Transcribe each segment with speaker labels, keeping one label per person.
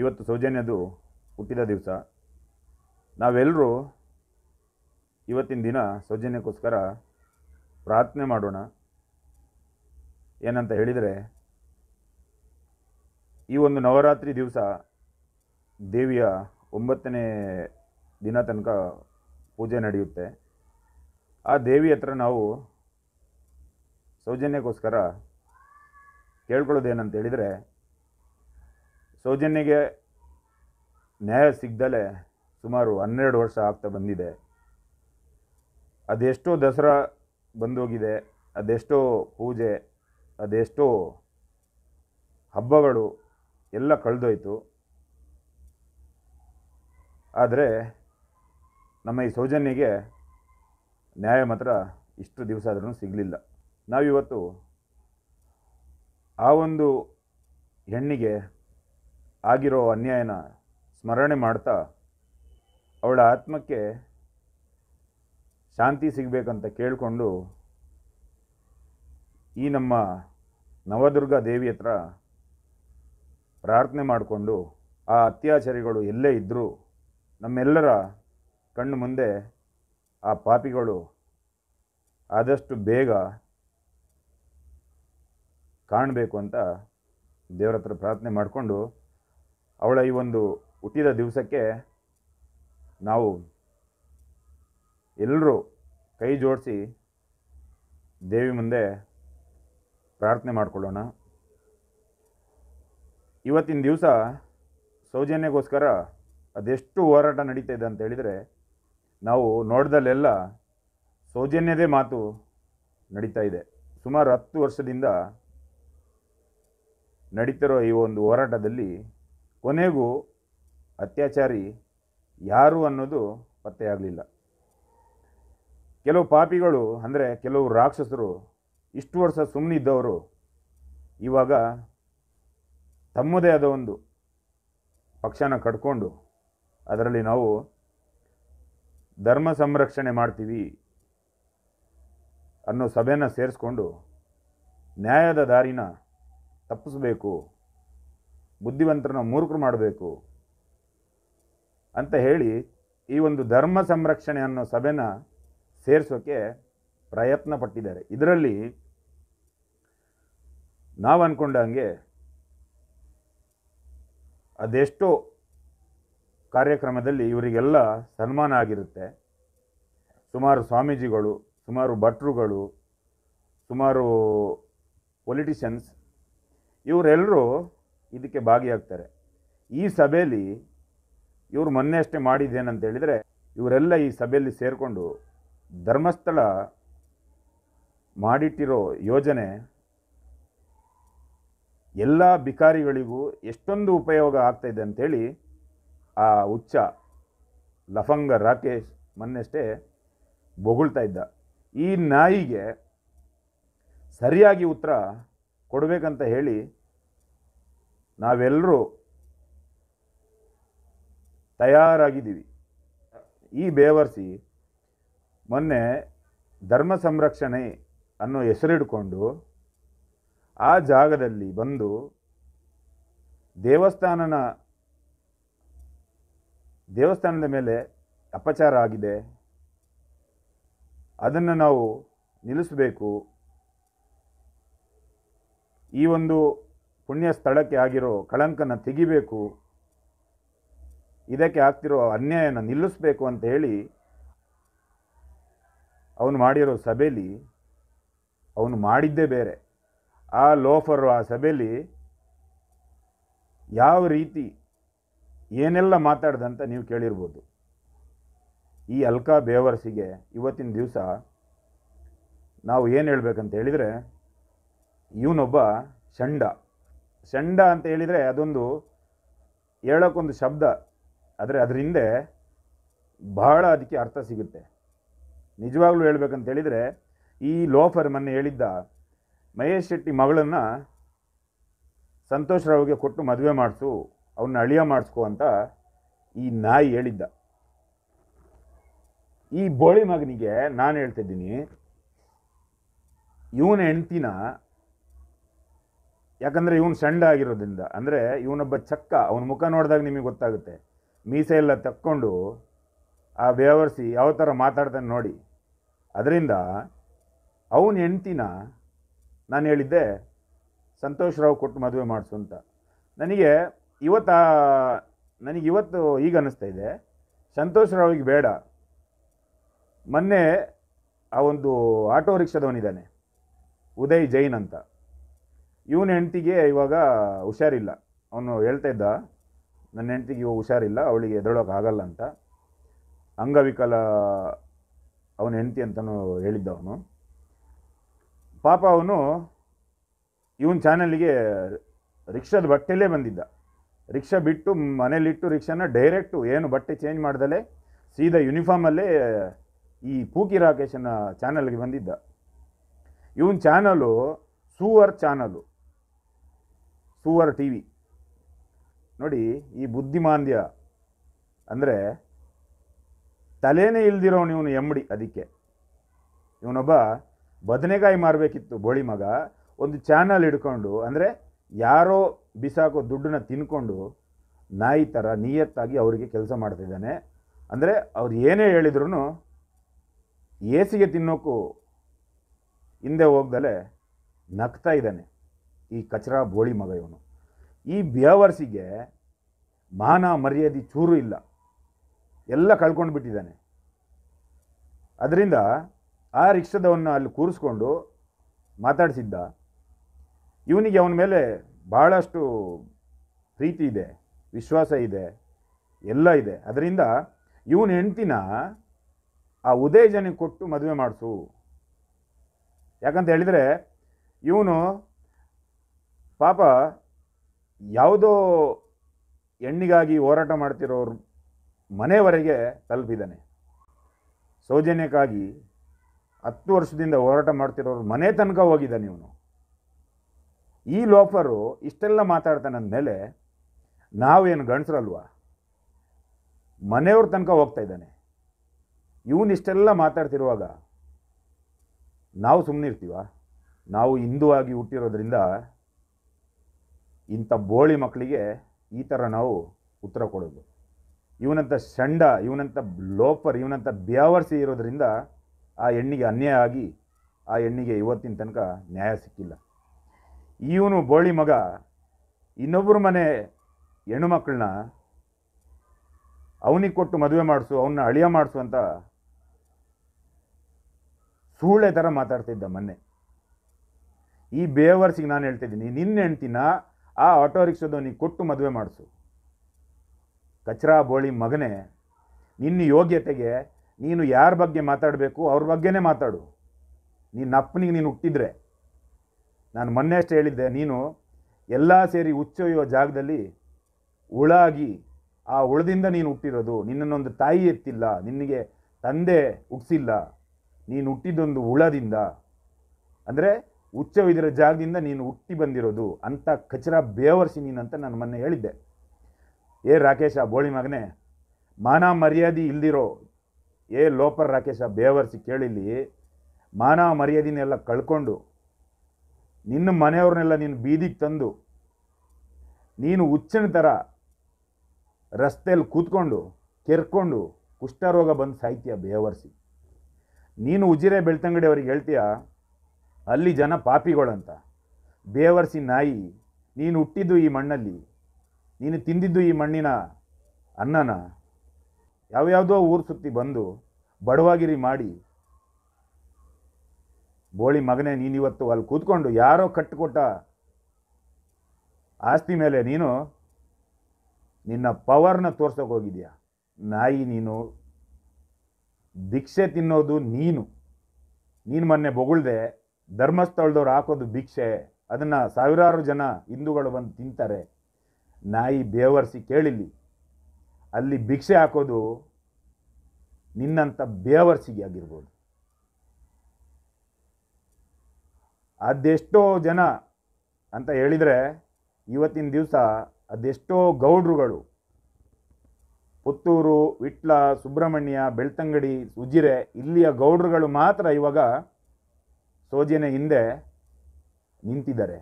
Speaker 1: ಇವತ್ತು ಸೌಜನ್ಯದು ಹುಟ್ಟಿದ ದಿವಸ ನಾವೆಲ್ಲರೂ ಇವತ್ತಿನ ದಿನ ಸೌಜನ್ಯಕ್ಕೋಸ್ಕರ ಪ್ರಾರ್ಥನೆ ಮಾಡೋಣ ಏನಂತ ಹೇಳಿದರೆ ಈ ಒಂದು ನವರಾತ್ರಿ ದಿವಸ ದೇವಿಯ ಒಂಬತ್ತನೇ ದಿನ ತನಕ ಪೂಜೆ ನಡೆಯುತ್ತೆ ಆ ದೇವಿ ಹತ್ರ ನಾವು ಸೌಜನ್ಯಕ್ಕೋಸ್ಕರ ಕೇಳ್ಕೊಳ್ಳೋದೇನಂತ ಹೇಳಿದರೆ ಸೌಜನ್ಯಗೆ ನ್ಯಾಯ ಸಿಗ್ದಲೇ ಸುಮಾರು ಹನ್ನೆರಡು ವರ್ಷ ಆಗ್ತಾ ಬಂದಿದೆ ಅದೆಷ್ಟೋ ದಸರಾ ಬಂದೋಗಿದೆ ಅದೆಷ್ಟೋ ಪೂಜೆ ಅದೆಷ್ಟೋ ಹಬ್ಬಗಳು ಎಲ್ಲ ಕಳೆದೋಯ್ತು ಆದರೆ ನಮ್ಮ ಈ ಸೌಜನ್ಯಗೆ ನ್ಯಾಯ ಮಾತ್ರ ಇಷ್ಟು ದಿವಸ ಆದ್ರೂ ಸಿಗಲಿಲ್ಲ ನಾವಿವತ್ತು ಆ ಒಂದು ಹೆಣ್ಣಿಗೆ ಆಗಿರೋ ಅನ್ಯಾಯನ ಸ್ಮರಣೆ ಮಾಡ್ತಾ ಅವಳ ಆತ್ಮಕ್ಕೆ ಶಾಂತಿ ಸಿಗಬೇಕಂತ ಕೇಳಿಕೊಂಡು ಈ ನಮ್ಮ ನವದುರ್ಗ ದೇವಿ ಹತ್ರ ಪ್ರಾರ್ಥನೆ ಮಾಡಿಕೊಂಡು ಆ ಅತ್ಯಾಚಾರಿಗಳು ಎಲ್ಲೇ ಇದ್ದರೂ ನಮ್ಮೆಲ್ಲರ ಕಣ್ಣು ಮುಂದೆ ಆ ಪಾಪಿಗಳು ಆದಷ್ಟು ಬೇಗ ಕಾಣಬೇಕು ಅಂತ ದೇವರ ಹತ್ರ ಪ್ರಾರ್ಥನೆ ಮಾಡಿಕೊಂಡು ಅವಳ ಈ ಒಂದು ಹುಟ್ಟಿದ ದಿವಸಕ್ಕೆ ನಾವು ಎಲ್ಲರೂ ಕೈ ಜೋಡಿಸಿ ದೇವಿ ಮುಂದೆ ಪ್ರಾರ್ಥನೆ ಮಾಡಿಕೊಳ್ಳೋಣ ಇವತ್ತಿನ ದಿವಸ ಸೌಜನ್ಯಗೋಸ್ಕರ ಅದೆಷ್ಟು ಹೋರಾಟ ನಡೀತಾ ಇದೆ ಅಂತ ಹೇಳಿದರೆ ನಾವು ನೋಡ್ದಲ್ಲೆಲ್ಲ ಸೌಜನ್ಯದೇ ಮಾತು ನಡೀತಾ ಇದೆ ಸುಮಾರು ಹತ್ತು ವರ್ಷದಿಂದ ನಡೀತಿರೋ ಈ ಒಂದು ಹೋರಾಟದಲ್ಲಿ ಕೊನೆಗೂ ಅತ್ಯಾಚಾರಿ ಯಾರು ಅನ್ನೋದು ಪತ್ತೆಯಾಗಲಿಲ್ಲ ಕೆಲವು ಪಾಪಿಗಳು ಅಂದರೆ ಕೆಲವು ರಾಕ್ಷಸರು ಇಷ್ಟು ವರ್ಷ ಸುಮ್ಮನಿದ್ದವರು ಇವಾಗ ತಮ್ಮದೇ ಆದ ಒಂದು ಪಕ್ಷನ ಕಟ್ಕೊಂಡು ಅದರಲ್ಲಿ ನಾವು ಧರ್ಮ ಸಂರಕ್ಷಣೆ ಮಾಡ್ತೀವಿ ಅನ್ನೋ ಸಭೆಯನ್ನು ಸೇರಿಸ್ಕೊಂಡು ನ್ಯಾಯದ ದಾರಿನ ತಪ್ಪಿಸಬೇಕು ಬುದ್ಧಿವಂತರನ್ನು ಮೂರ್ಖರು ಮಾಡಬೇಕು ಅಂತ ಹೇಳಿ ಈ ಒಂದು ಧರ್ಮ ಸಂರಕ್ಷಣೆ ಅನ್ನೋ ಸಭೆನ ಸೇರಿಸೋಕ್ಕೆ ಪ್ರಯತ್ನ ಪಟ್ಟಿದ್ದಾರೆ ಇದರಲ್ಲಿ ನಾವು ಅಂದ್ಕೊಂಡ ಹಾಗೆ ಅದೆಷ್ಟೋ ಕಾರ್ಯಕ್ರಮದಲ್ಲಿ ಇವರಿಗೆಲ್ಲ ಸನ್ಮಾನ ಆಗಿರುತ್ತೆ ಸುಮಾರು ಸ್ವಾಮೀಜಿಗಳು ಸುಮಾರು ಭಟ್ರುಗಳು ಸುಮಾರು ಪೊಲಿಟಿಷನ್ಸ್ ಇವರೆಲ್ಲರೂ ಇದಕ್ಕೆ ಭಾಗಿಯಾಗ್ತಾರೆ ಈ ಸಭೆಯಲ್ಲಿ ಇವರು ಮೊನ್ನೆ ಅಷ್ಟೇ ಹೇಳಿದರೆ ಇವರೆಲ್ಲ ಈ ಸಭೆಯಲ್ಲಿ ಸೇರಿಕೊಂಡು ಧರ್ಮಸ್ಥಳ ಮಾಡಿಟ್ಟಿರೋ ಯೋಜನೆ ಎಲ್ಲ ಬಿಕಾರಿಗಳಿಗೂ ಎಷ್ಟೊಂದು ಉಪಯೋಗ ಆಗ್ತಾಯಿದೆ ಅಂಥೇಳಿ ಆ ಹುಚ್ಚ ಲಫಂಗ ರಾಕೇಶ್ ಮೊನ್ನೆಷ್ಟೇ ಬೊಗಳ್ತಾ ಇದ್ದ ಈ ನಾಯಿಗೆ ಸರಿಯಾಗಿ ಉತ್ತರ ಕೊಡಬೇಕಂತ ಹೇಳಿ ನಾವೆಲ್ಲರೂ ತಯಾರಾಗಿದ್ದೀವಿ ಈ ಬೇವರ್ಸಿ ಮೊನ್ನೆ ಧರ್ಮ ಸಂರಕ್ಷಣೆ ಅನ್ನೋ ಹೆಸರಿಡ್ಕೊಂಡು ಆ ಜಾಗದಲ್ಲಿ ಬಂದು ದೇವಸ್ಥಾನನ ದೇವಸ್ಥಾನದ ಮೇಲೆ ಅಪಚಾರ ಆಗಿದೆ ಅದನ್ನು ನಾವು ನಿಲ್ಲಿಸಬೇಕು ಈ ಒಂದು ಪುಣ್ಯ ಸ್ಥಳಕ್ಕೆ ಆಗಿರೋ ಕಳಂಕನ ತೆಗಿಬೇಕು ಇದಕ್ಕೆ ಆಗ್ತಿರೋ ಅನ್ಯಾಯನ ನಿಲ್ಲಿಸಬೇಕು ಅಂತ ಹೇಳಿ ಅವನು ಮಾಡಿರೋ ಸಭೆಯಲ್ಲಿ ಅವನು ಮಾಡಿದ್ದೇ ಬೇರೆ ಆ ಲೋಫರು ಆ ಸಭೆಯಲ್ಲಿ ಯಾವ ರೀತಿ ಏನೆಲ್ಲ ಮಾತಾಡ್ದಂತ ನೀವು ಕೇಳಿರ್ಬೋದು ಈ ಅಲ್ಕಾ ಬೇವರ್ಸಿಗೆ ಇವತ್ತಿನ ದಿವಸ ನಾವು ಏನು ಹೇಳಬೇಕಂತ ಹೇಳಿದರೆ ಇವನೊಬ್ಬ ಚಂಡ ಚಂಡ ಅಂತ ಹೇಳಿದರೆ ಅದೊಂದು ಹೇಳೋಕ್ಕೊಂದು ಶಬ್ದ ಆದರೆ ಅದರ ಹಿಂದೆ ಬಹಳ ಅದಕ್ಕೆ ಅರ್ಥ ಸಿಗುತ್ತೆ ನಿಜವಾಗ್ಲೂ ಹೇಳಬೇಕಂತ ಹೇಳಿದರೆ ಈ ಲೋಫರ್ ಮೊನ್ನೆ ಹೇಳಿದ್ದ ಮಹೇಶ್ ಶೆಟ್ಟಿ ಮಗಳನ್ನು ಸಂತೋಷ್ ರಾವ್ಗೆ ಕೊಟ್ಟು ಮದುವೆ ಮಾಡಿಸು ಅವನ್ನ ಅಳಿಯ ಮಾಡಿಸ್ಕೊ ಅಂತ ಈ ನಾಯಿ ಹೇಳಿದ್ದ ಈ ಬೋಳಿ ಮಗನಿಗೆ ನಾನು ಹೇಳ್ತಿದ್ದೀನಿ ಇವನ ಹೆಂಡ್ತಿನ ಯಾಕಂದರೆ ಇವನು ಸಣ್ಣ ಆಗಿರೋದ್ರಿಂದ ಅಂದರೆ ಇವನೊಬ್ಬ ಚಕ್ಕ ಅವನ ಮುಖ ನೋಡಿದಾಗ ನಿಮಗೆ ಗೊತ್ತಾಗುತ್ತೆ ಮೀಸೆ ಎಲ್ಲ ತಕ್ಕೊಂಡು ಆ ವ್ಯವಹರಿಸಿ ಯಾವ ಥರ ಮಾತಾಡ್ತಾನೆ ನೋಡಿ ಅದರಿಂದ ಅವನ ಹೆಂಡ್ತಿನ ನಾನು ಹೇಳಿದ್ದೆ ಸಂತೋಷ್ ರಾವ್ ಕೊಟ್ಟು ಮದುವೆ ಮಾಡಿಸು ಅಂತ ನನಗೆ ಇವತ್ತು ನನಗೆ ಇವತ್ತು ಈಗ ಅನ್ನಿಸ್ತಾ ಇದೆ ಸಂತೋಷ್ ರಾವಿಗೆ ಬೇಡ ಮೊನ್ನೆ ಆ ಒಂದು ಆಟೋ ರಿಕ್ಷಾದವನಿದ್ದಾನೆ ಉದಯ್ ಜೈನ್ ಅಂತ ಇವನ ಹೆಂಡತಿಗೆ ಇವಾಗ ಹುಷಾರಿಲ್ಲ ಅವನು ಹೇಳ್ತಾ ಇದ್ದ ನನ್ನ ಹೆಂಡತಿಗೆ ಇವಾಗ ಹುಷಾರಿಲ್ಲ ಅವಳಿಗೆ ಆಗಲ್ಲ ಅಂತ ಅಂಗವಿಕಲ ಅವನ ಹೆಂಡತಿ ಅಂತಲೂ ಹೇಳಿದ್ದ ಅವನು ಪಾಪ ಅವನು ಇವನ ಚಾನಲ್ಗೆ ರಿಕ್ಷಾದ ಬಟ್ಟೆಲ್ಲೇ ಬಂದಿದ್ದ ರಿಕ್ಷಾ ಬಿಟ್ಟು ಮನೇಲಿಟ್ಟು ರಿಕ್ಷಾನ ಡೈರೆಕ್ಟು ಏನು ಬಟ್ಟೆ ಚೇಂಜ್ ಮಾಡ್ದಲೇ ಸೀದಾ ಯೂನಿಫಾರ್ಮಲ್ಲೇ ಈ ಪೂಕಿ ರಾಕೇಶನ ಚಾನಲ್ಗೆ ಬಂದಿದ್ದ ಇವನ ಚಾನಲು ಸೂವರ್ ಚಾನಲು ಸೂವರ್ ಟಿ ವಿ ನೋಡಿ ಈ ಬುದ್ಧಿಮಾಂದ್ಯ ಅಂದರೆ ತಲೆನೇ ಇಲ್ದಿರೋನು ಇವನು ಎಮ್ಮಡಿ ಅದಕ್ಕೆ ಇವನೊಬ್ಬ ಬದನೆಕಾಯಿ ಮಾರಬೇಕಿತ್ತು ಬೋಳಿ ಮಗ ಒಂದು ಚಾನಲ್ ಹಿಡ್ಕೊಂಡು ಅಂದರೆ ಯಾರೋ ಬಿಸಾಕೋ ದುಡ್ಡನ್ನ ತಿನ್ಕೊಂಡು ನಾಯಿ ಥರ ನಿಯತ್ತಾಗಿ ಅವರಿಗೆ ಕೆಲಸ ಮಾಡ್ತಿದ್ದಾನೆ ಅಂದರೆ ಅವ್ರು ಏನೇ ಹೇಳಿದ್ರು ಏಸಿಗೆ ತಿನ್ನೋಕ್ಕೂ ಹಿಂದೆ ಹೋಗ್ದಲೇ ನಗ್ತಾ ಇದ್ದಾನೆ ಈ ಕಚರಾ ಬೋಳಿ ಮಗ ಇವನು ಈ ಬಿಹವರ್ಸಿಗೆ ಮಾನ ಮರ್ಯಾದೆ ಚೂರು ಇಲ್ಲ ಎಲ್ಲ ಕಳ್ಕೊಂಡು ಬಿಟ್ಟಿದ್ದಾನೆ ಅದರಿಂದ ಆ ರಿಕ್ಷಾದವನ್ನ ಅಲ್ಲಿ ಕೂರಿಸ್ಕೊಂಡು ಮಾತಾಡಿಸಿದ್ದ ಇವನಿಗೆ ಅವನ ಮೇಲೆ ಭಾಳಷ್ಟು ಪ್ರೀತಿ ಇದೆ ವಿಶ್ವಾಸ ಇದೆ ಎಲ್ಲ ಇದೆ ಅದರಿಂದ ಇವನ ಹೆಂಡ್ತಿನ ಆ ಉದಯ ಜನಕ್ಕೆ ಕೊಟ್ಟು ಮದುವೆ ಮಾಡಿಸು ಯಾಕಂತ ಹೇಳಿದರೆ ಇವನು ಪಾಪ ಯಾವುದೋ ಹೆಣ್ಣಿಗಾಗಿ ಹೋರಾಟ ಮಾಡ್ತಿರೋರು ಮನೆವರೆಗೆ ತಲುಪಿದ್ದಾನೆ ಸೌಜನ್ಯಕ್ಕಾಗಿ ಹತ್ತು ವರ್ಷದಿಂದ ಹೋರಾಟ ಮಾಡ್ತಿರೋರು ಮನೆ ತನಕ ಹೋಗಿದ್ದಾನೆ ಇವನು ಈ ಲೋಫರು ಇಷ್ಟೆಲ್ಲ ಮಾತಾಡ್ತಾನೆ ಅಂದಮೇಲೆ ನಾವೇನು ಗಣಸ್ರಲ್ವ ಮನೆಯವ್ರ ತನಕ ಹೋಗ್ತಾ ಇದ್ದಾನೆ ಇಷ್ಟೆಲ್ಲ ಮಾತಾಡ್ತಿರುವಾಗ ನಾವು ಸುಮ್ಮನಿರ್ತೀವ ನಾವು ಹಿಂದೂ ಆಗಿ ಹುಟ್ಟಿರೋದ್ರಿಂದ ಇಂಥ ಬೋಳಿ ಮಕ್ಕಳಿಗೆ ಈ ಥರ ನಾವು ಉತ್ತರ ಕೊಡೋದು ಇವನಂಥ ಸಂಡ ಇವನಂಥ ಲೋಪರ್ ಇವನಂಥ ಬೇವರ್ಸಿ ಇರೋದ್ರಿಂದ ಆ ಹೆಣ್ಣಿಗೆ ಅನ್ಯಾಯ ಆಗಿ ಆ ಹೆಣ್ಣಿಗೆ ಇವತ್ತಿನ ತನಕ ನ್ಯಾಯ ಸಿಕ್ಕಿಲ್ಲ ಇವನು ಬೋಳಿ ಮಗ ಇನ್ನೊಬ್ಬರ ಮನೆ ಹೆಣ್ಣು ಮಕ್ಕಳನ್ನ ಅವನಿಗೆ ಕೊಟ್ಟು ಮದುವೆ ಮಾಡಿಸು ಅವನ್ನ ಅಳಿಯ ಮಾಡಿಸು ಅಂತ ಸೂಳೆ ಥರ ಮಾತಾಡ್ತಿದ್ದ ಮೊನ್ನೆ ಈ ಬೇವರ್ಸಿಗೆ ನಾನು ಹೇಳ್ತಿದ್ದೀನಿ ನಿನ್ನ ಹೆಣ್ತಿನ ಆ ಆಟೋ ರಿಕ್ಷಾದವನಿಗೆ ಕೊಟ್ಟು ಮದುವೆ ಮಾಡಿಸು ಕಚ್ರಾ ಬೋಳಿ ಮಗನೇ ನಿನ್ನ ಯೋಗ್ಯತೆಗೆ ನೀನು ಯಾರ ಬಗ್ಗೆ ಮಾತಾಡಬೇಕು ಅವ್ರ ಬಗ್ಗೆನೇ ಮಾತಾಡು ನಿನ್ನ ಅಪ್ಪನಿಗೆ ನೀನು ಹುಟ್ಟಿದ್ರೆ ನಾನು ಮೊನ್ನೆ ಅಷ್ಟೇ ಹೇಳಿದ್ದೆ ನೀನು ಎಲ್ಲ ಸೇರಿ ಹುಚ್ಚೊಯ್ಯೋ ಜಾಗದಲ್ಲಿ ಹುಳಾಗಿ ಆ ಹುಳದಿಂದ ನೀನು ಹುಟ್ಟಿರೋದು ನಿನ್ನನ್ನೊಂದು ತಾಯಿ ಎತ್ತಿಲ್ಲ ನಿನಗೆ ತಂದೆ ಹುಟ್ಟಿಸಿಲ್ಲ ನೀನು ಹುಟ್ಟಿದ್ದೊಂದು ಹುಳದಿಂದ ಅಂದರೆ ಹುಚ್ಚವಿದಿರೋ ಜಾಗದಿಂದ ನೀನು ಹುಟ್ಟಿ ಬಂದಿರೋದು ಅಂತ ಕಚರ ಬೇವರ್ಸಿ ಅಂತ ನಾನು ಮೊನ್ನೆ ಹೇಳಿದ್ದೆ ಏ ರಾಕೇಶ ಬೋಳಿ ಮಗನೇ ಮಾನ ಮರ್ಯಾದೆ ಇಲ್ದಿರೋ ಏ ಲೋಪರ್ ರಾಕೇಶ ಬೇವರ್ಸಿ ಕೇಳಿಲ್ಲಿ ಮಾನ ಮರ್ಯಾದಿನೆಲ್ಲ ಕಳ್ಕೊಂಡು ನಿನ್ನ ಮನೆಯವ್ರನ್ನೆಲ್ಲ ನೀನು ಬೀದಿಗೆ ತಂದು ನೀನು ಹುಚ್ಚನ ಥರ ರಸ್ತೆಯಲ್ಲಿ ಕೂತ್ಕೊಂಡು ಕೆರ್ಕೊಂಡು ಕುಷ್ಠರೋಗ ಬಂದು ಸಾಹಿತ್ಯ ಬೇವರ್ಸಿ ನೀನು ಉಜಿರೆ ಬೆಳ್ತಂಗಡಿ ಅವ್ರಿಗೆ ಹೇಳ್ತೀಯಾ ಅಲ್ಲಿ ಜನ ಪಾಪಿಗಳಂತ ಬೇವರ್ಸಿ ನಾಯಿ ನೀನು ಹುಟ್ಟಿದ್ದು ಈ ಮಣ್ಣಲ್ಲಿ ನೀನು ತಿಂದಿದ್ದು ಈ ಮಣ್ಣಿನ ಅನ್ನನ ಯಾವ್ಯಾವುದೋ ಊರು ಸುತ್ತಿ ಬಂದು ಬಡವಾಗಿರಿ ಮಾಡಿ ಬೋಳಿ ಮಗನೇ ಇವತ್ತು ಅಲ್ಲಿ ಕೂತ್ಕೊಂಡು ಯಾರೋ ಕಟ್ಟಿಕೊಟ್ಟ ಆಸ್ತಿ ಮೇಲೆ ನೀನು ನಿನ್ನ ಪವರ್ನ ತೋರ್ಸೋಕೆ ಹೋಗಿದ್ಯಾ ನಾಯಿ ನೀನು ಭಿಕ್ಷೆ ತಿನ್ನೋದು ನೀನು ನೀನು ಮೊನ್ನೆ ಬೊಗಳ್ದೆ ಧರ್ಮಸ್ಥಳದವ್ರು ಹಾಕೋದು ಭಿಕ್ಷೆ ಅದನ್ನು ಸಾವಿರಾರು ಜನ ಹಿಂದೂಗಳು ಬಂದು ತಿಂತಾರೆ ನಾಯಿ ಬೇವರ್ಸಿ ಕೇಳಿಲಿ ಅಲ್ಲಿ ಭಿಕ್ಷೆ ಹಾಕೋದು ನಿನ್ನಂಥ ಬೇವರ್ಸಿಗೆ ಆಗಿರ್ಬೋದು ಅದೆಷ್ಟೋ ಜನ ಅಂತ ಹೇಳಿದರೆ ಇವತ್ತಿನ ದಿವಸ ಅದೆಷ್ಟೋ ಗೌಡ್ರುಗಳು ಪುತ್ತೂರು ವಿಟ್ಲ ಸುಬ್ರಹ್ಮಣ್ಯ ಬೆಳ್ತಂಗಡಿ ಸುಜಿರೆ ಇಲ್ಲಿಯ ಗೌಡ್ರುಗಳು ಮಾತ್ರ ಇವಾಗ ಸೋಜಿನ ಹಿಂದೆ ನಿಂತಿದ್ದಾರೆ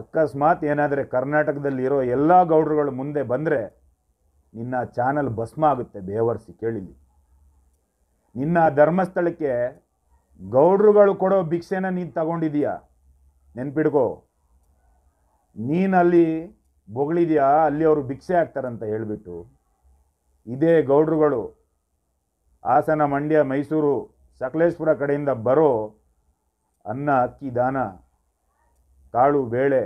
Speaker 1: ಅಕಸ್ಮಾತ್ ಏನಾದರೆ ಕರ್ನಾಟಕದಲ್ಲಿರೋ ಎಲ್ಲ ಗೌಡ್ರುಗಳು ಮುಂದೆ ಬಂದರೆ ನಿನ್ನ ಚಾನಲ್ ಭಸ್ಮ ಆಗುತ್ತೆ ಬೇವರ್ಸಿ ಕೇಳಿಲಿ ನಿನ್ನ ಧರ್ಮಸ್ಥಳಕ್ಕೆ ಗೌಡ್ರುಗಳು ಕೊಡೋ ಭಿಕ್ಷೆನ ನೀನು ತಗೊಂಡಿದೀಯ ನೆನ್ಪಿಡ್ಕೋ ನೀನಲ್ಲಿ ಬೊಗಳಿದೆಯಾ ಅಲ್ಲಿ ಅವರು ಭಿಕ್ಷೆ ಆಗ್ತಾರಂತ ಹೇಳಿಬಿಟ್ಟು ಇದೇ ಗೌಡ್ರುಗಳು ಹಾಸನ ಮಂಡ್ಯ ಮೈಸೂರು ಸಕಲೇಶ್ಪುರ ಕಡೆಯಿಂದ ಬರೋ ಅನ್ನ ಅಕ್ಕಿ ದಾನ ಕಾಳು ಬೇಳೆ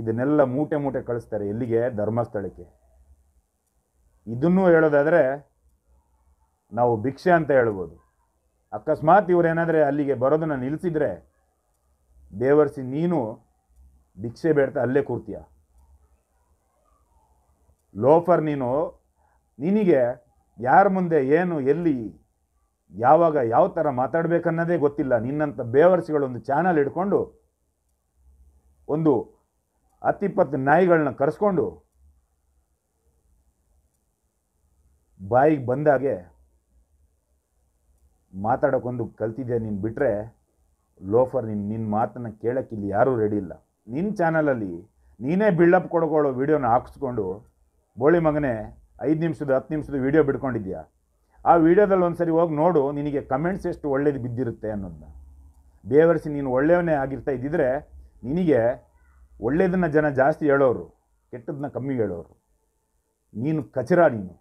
Speaker 1: ಇದನ್ನೆಲ್ಲ ಮೂಟೆ ಮೂಟೆ ಕಳಿಸ್ತಾರೆ ಎಲ್ಲಿಗೆ ಧರ್ಮಸ್ಥಳಕ್ಕೆ ಇದನ್ನೂ ಹೇಳೋದಾದರೆ ನಾವು ಭಿಕ್ಷೆ ಅಂತ ಹೇಳ್ಬೋದು ಅಕಸ್ಮಾತ್ ಇವರೇನಾದರೆ ಅಲ್ಲಿಗೆ ಬರೋದನ್ನು ನಿಲ್ಲಿಸಿದ್ರೆ ದೇವರ್ಸಿ ನೀನು ಭಿಕ್ಷೆ ಬೇಡ್ತಾ ಅಲ್ಲೇ ಕೂರ್ತೀಯ ಲೋಫರ್ ನೀನು ನಿನಗೆ ಯಾರ ಮುಂದೆ ಏನು ಎಲ್ಲಿ ಯಾವಾಗ ಯಾವ ಥರ ಮಾತಾಡಬೇಕನ್ನೋದೇ ಗೊತ್ತಿಲ್ಲ ನಿನ್ನಂಥ ಬೇವರ್ಸಿಗಳೊಂದು ಚಾನಲ್ ಇಟ್ಕೊಂಡು ಒಂದು ಹತ್ತಿಪ್ಪತ್ತು ನಾಯಿಗಳನ್ನ ಕರೆಸ್ಕೊಂಡು ಬಾಯಿಗೆ ಬಂದಾಗೆ ಮಾತಾಡೋಕ್ಕೊಂದು ಕಲ್ತಿದ್ದೆ ನೀನು ಬಿಟ್ಟರೆ ಲೋಫರ್ ನಿನ್ನ ನಿನ್ನ ಮಾತನ್ನು ಕೇಳೋಕ್ಕೆ ಇಲ್ಲಿ ಯಾರೂ ರೆಡಿ ಇಲ್ಲ ನಿನ್ನ ಚಾನಲಲ್ಲಿ ನೀನೇ ಬಿಲ್ಡಪ್ ಕೊಡ್ಕೊಳ್ಳೋ ವೀಡಿಯೋನ ಹಾಕಿಸ್ಕೊಂಡು ಬೋಳಿ ಮಗನೇ ಐದು ನಿಮಿಷದ ಹತ್ತು ನಿಮಿಷದ ವೀಡಿಯೋ ಬಿಡ್ಕೊಂಡಿದ್ಯಾ ಆ ವಿಡಿಯೋದಲ್ಲಿ ಒಂದು ಸರಿ ಹೋಗಿ ನೋಡು ನಿನಗೆ ಕಮೆಂಟ್ಸ್ ಎಷ್ಟು ಒಳ್ಳೇದು ಬಿದ್ದಿರುತ್ತೆ ಅನ್ನೋದನ್ನ ಬೇವರ್ಸಿ ನೀನು ಒಳ್ಳೆಯವನೇ ಆಗಿರ್ತಾ ಇದ್ದಿದ್ರೆ ನಿನಗೆ ಒಳ್ಳೇದನ್ನ ಜನ ಜಾಸ್ತಿ ಹೇಳೋರು ಕೆಟ್ಟದನ್ನ ಕಮ್ಮಿ ಹೇಳೋರು ನೀನು ಕಚರ ನೀನು